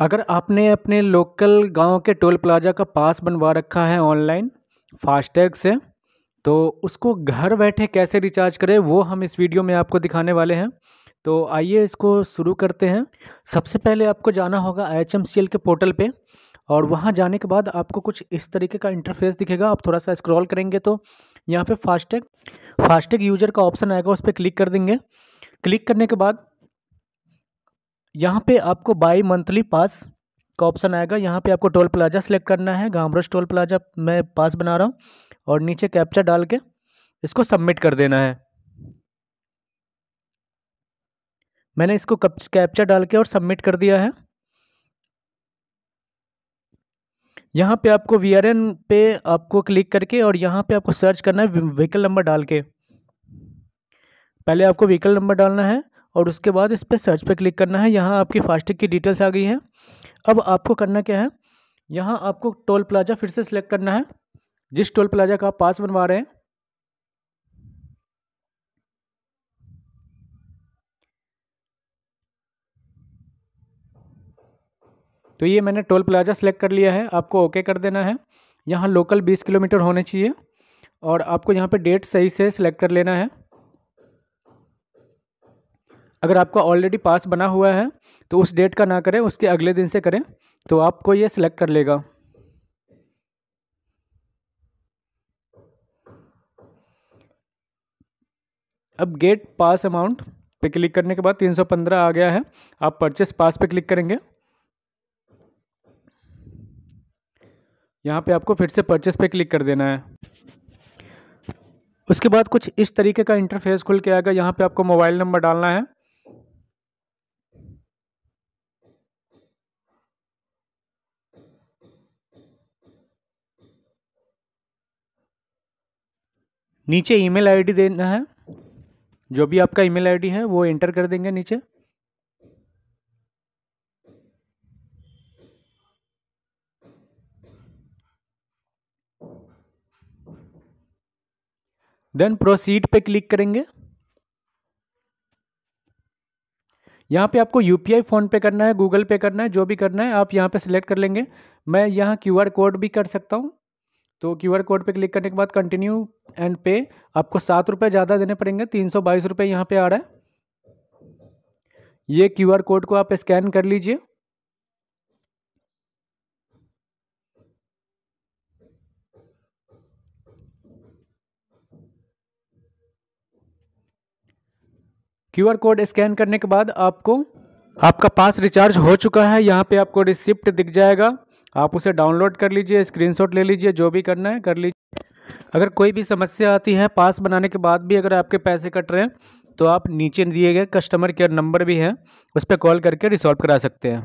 अगर आपने अपने लोकल गांव के टोल प्लाजा का पास बनवा रखा है ऑनलाइन फास्टैग से तो उसको घर बैठे कैसे रिचार्ज करें वो हम इस वीडियो में आपको दिखाने वाले हैं तो आइए इसको शुरू करते हैं सबसे पहले आपको जाना होगा एच के पोर्टल पे और हम्म। वहाँ जाने के बाद आपको कुछ इस तरीके का इंटरफेस दिखेगा आप थोड़ा सा स्क्रॉल करेंगे तो यहाँ पे फास्टैग फास्टैग यूज़र का ऑप्शन आएगा उस पर क्लिक कर देंगे क्लिक करने के बाद यहाँ पे आपको बाई मंथली पास का ऑप्शन आएगा यहाँ पे आपको टोल प्लाजा सेलेक्ट करना है घामरोज टोल प्लाजा मैं पास बना रहा हूँ और नीचे कैप्चा डाल के इसको सबमिट कर देना है मैंने इसको कैप्चा डाल के और सबमिट कर दिया है यहाँ पे आपको वी पे आपको क्लिक करके और यहाँ पे आपको सर्च करना है व्हीकल नंबर डाल के पहले आपको व्हीकल नंबर डालना है और उसके बाद इस पर सर्च पर क्लिक करना है यहाँ आपकी फास्टैग की डिटेल्स आ गई है अब आपको करना क्या है यहाँ आपको टोल प्लाजा फिर से सिलेक्ट करना है जिस टोल प्लाजा का आप पास बनवा रहे हैं तो ये मैंने टोल प्लाजा सेलेक्ट कर लिया है आपको ओके कर देना है यहाँ लोकल 20 किलोमीटर होने चाहिए और आपको यहाँ पे डेट सही से सिलेक्ट कर लेना है अगर आपका ऑलरेडी पास बना हुआ है तो उस डेट का ना करें उसके अगले दिन से करें तो आपको ये सिलेक्ट कर लेगा अब गेट पास अमाउंट पे क्लिक करने के बाद 315 आ गया है आप परचेस पास पे क्लिक करेंगे यहाँ पे आपको फिर से परचेस पे क्लिक कर देना है उसके बाद कुछ इस तरीके का इंटरफेस खुल के आएगा यहाँ पे आपको मोबाइल नंबर डालना है नीचे ईमेल आईडी देना है जो भी आपका ईमेल आईडी है वो एंटर कर देंगे नीचे देन प्रोसीड पे क्लिक करेंगे यहाँ पे आपको यू पी फ़ोन पे करना है गूगल पे करना है जो भी करना है आप यहाँ पे सिलेक्ट कर लेंगे मैं यहाँ क्यूआर कोड भी कर सकता हूँ तो क्यू आर कोड पर क्लिक करने के बाद कंटिन्यू एंड पे आपको सात रुपये ज़्यादा देने पड़ेंगे तीन सौ बाईस रुपये यहाँ पर आ रहा है ये क्यू आर कोड को आप स्कैन कर लीजिए क्यू आर कोड स्कैन करने के बाद आपको आपका पास रिचार्ज हो चुका है यहाँ पे आपको रिसिप्ट दिख जाएगा आप उसे डाउनलोड कर लीजिए स्क्रीनशॉट ले लीजिए जो भी करना है कर लीजिए अगर कोई भी समस्या आती है पास बनाने के बाद भी अगर आपके पैसे कट रहे हैं तो आप नीचे दिए गए कस्टमर केयर नंबर भी हैं उस पर कॉल करके रिसॉल्व करा सकते हैं